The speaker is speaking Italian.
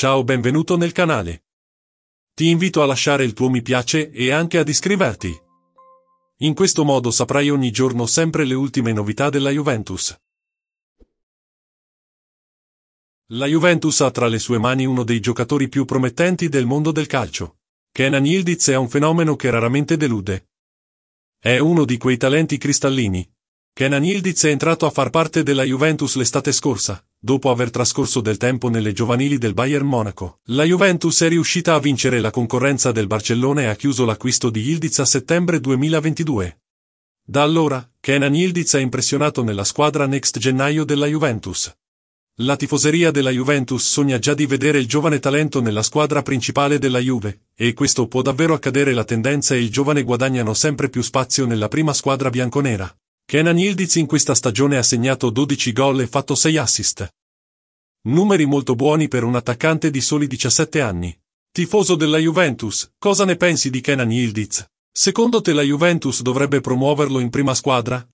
Ciao benvenuto nel canale. Ti invito a lasciare il tuo mi piace e anche ad iscriverti. In questo modo saprai ogni giorno sempre le ultime novità della Juventus. La Juventus ha tra le sue mani uno dei giocatori più promettenti del mondo del calcio. Kenan Yildiz è un fenomeno che raramente delude. È uno di quei talenti cristallini. Kenan Yildiz è entrato a far parte della Juventus l'estate scorsa, dopo aver trascorso del tempo nelle giovanili del Bayern Monaco. La Juventus è riuscita a vincere la concorrenza del Barcellona e ha chiuso l'acquisto di Yildiz a settembre 2022. Da allora, Kenan Yildiz è impressionato nella squadra next gennaio della Juventus. La tifoseria della Juventus sogna già di vedere il giovane talento nella squadra principale della Juve, e questo può davvero accadere la tendenza e il giovane guadagnano sempre più spazio nella prima squadra bianconera. Kenan Yildiz in questa stagione ha segnato 12 gol e fatto 6 assist. Numeri molto buoni per un attaccante di soli 17 anni. Tifoso della Juventus, cosa ne pensi di Kenan Yildiz? Secondo te la Juventus dovrebbe promuoverlo in prima squadra?